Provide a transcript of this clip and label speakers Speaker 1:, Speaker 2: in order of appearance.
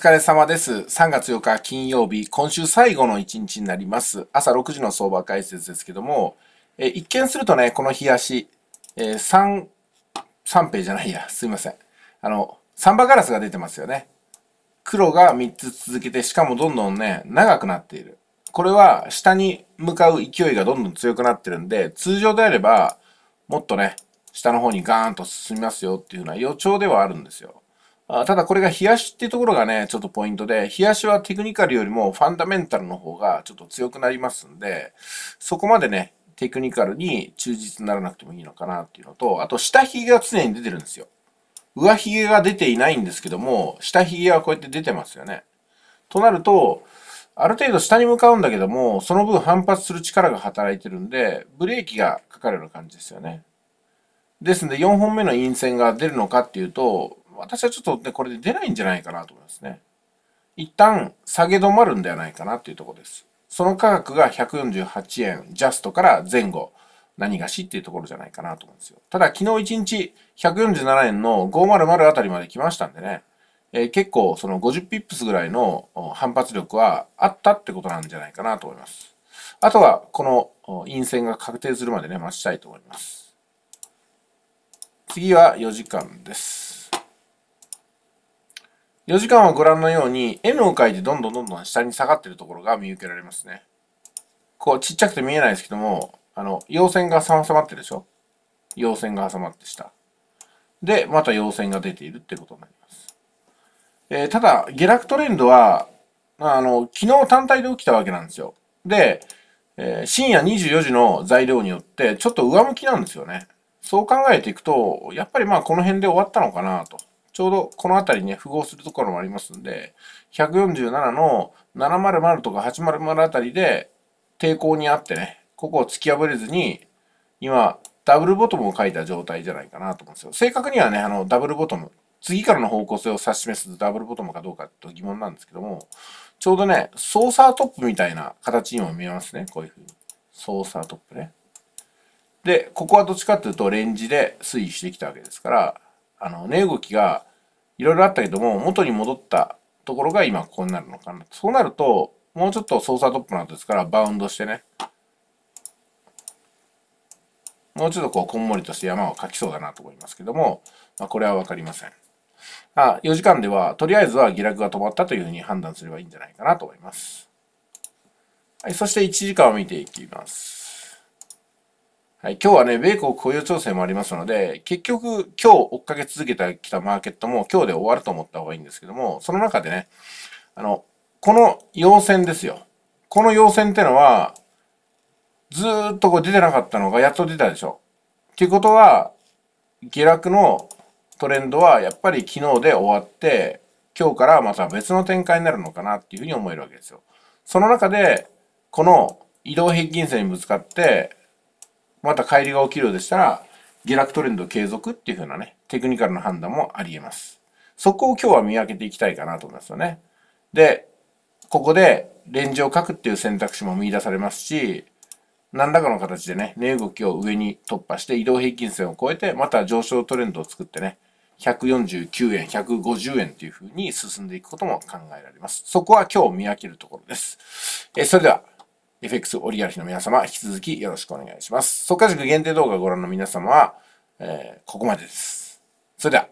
Speaker 1: 疲れ様です。3月8日金曜日、今週最後の1日になります。朝6時の相場解説ですけども、え一見するとね、この日足、えー、3、ペイじゃないや、すいません。あの、サンバガラスが出てますよね。黒が3つ続けて、しかもどんどんね、長くなっている。これは下に向かう勢いがどんどん強くなってるんで、通常であれば、もっとね、下の方にガーンと進みますよっていうのは予兆ではあるんですよ。あただこれが冷やしっていうところがね、ちょっとポイントで、冷やしはテクニカルよりもファンダメンタルの方がちょっと強くなりますんで、そこまでね、テクニカルに忠実にならなくてもいいのかなっていうのと、あと下髭が常に出てるんですよ。上髭が出ていないんですけども、下髭はこうやって出てますよね。となると、ある程度下に向かうんだけども、その分反発する力が働いてるんで、ブレーキがかかるような感じですよね。ですんで、4本目の陰線が出るのかっていうと、私はちょっとね、これで出ないんじゃないかなと思いますね。一旦下げ止まるんではないかなっていうところです。その価格が148円ジャストから前後、何がしっていうところじゃないかなと思うんですよ。ただ昨日1日147円の500あたりまで来ましたんでね、えー、結構その50ピップスぐらいの反発力はあったってことなんじゃないかなと思います。あとはこの陰線が確定するまでね、待ちたいと思います。次は4時間です。4時間はご覧のように N を書いてどんどんどんどん下に下がってるところが見受けられますね。こうちっちゃくて見えないですけども、あの、陽線が挟まってるでしょ陽線が挟まって下。で、また陽線が出ているってことになります。えー、ただ、下落トレンドは、あの、昨日単体で起きたわけなんですよ。で、えー、深夜24時の材料によって、ちょっと上向きなんですよね。そう考えていくと、やっぱりまあこの辺で終わったのかなと。ちょうどこの辺りね、符合するところもありますんで、147の700とか800あたりで抵抗にあってね、ここを突き破れずに、今、ダブルボトムを書いた状態じゃないかなと思うんですよ。正確にはね、あの、ダブルボトム、次からの方向性を指し示すダブルボトムかどうかと疑問なんですけども、ちょうどね、ソーサートップみたいな形にも見えますね。こういうふうに。ソーサートップね。で、ここはどっちかっていうとレンジで推移してきたわけですから、あの値動きがいろいろあったけども元に戻ったところが今ここになるのかなそうなるともうちょっと操作トップの後ですからバウンドしてねもうちょっとこうこんもりとして山を描きそうだなと思いますけども、まあ、これは分かりませんあ4時間ではとりあえずは下落が止まったというふうに判断すればいいんじゃないかなと思います、はい、そして1時間を見ていきますはい、今日はね、米国雇用調整もありますので、結局今日追っかけ続けてきたマーケットも今日で終わると思った方がいいんですけども、その中でね、あの、この要線ですよ。この要線ってのは、ずーっとこう出てなかったのがやっと出たでしょ。っていうことは、下落のトレンドはやっぱり昨日で終わって、今日からまた別の展開になるのかなっていうふうに思えるわけですよ。その中で、この移動平均線にぶつかって、また乖離が起きるようでしたら、下落トレンド継続っていう風なね、テクニカルな判断もあり得ます。そこを今日は見分けていきたいかなと思いますよね。で、ここでレンジを書くっていう選択肢も見出されますし、何らかの形でね、値動きを上に突破して移動平均線を超えて、また上昇トレンドを作ってね、149円、150円という風に進んでいくことも考えられます。そこは今日見分けるところです。えそれでは、FX オリガルヒの皆様、引き続きよろしくお願いします。即可塾限定動画をご覧の皆様は、えー、ここまでです。それでは。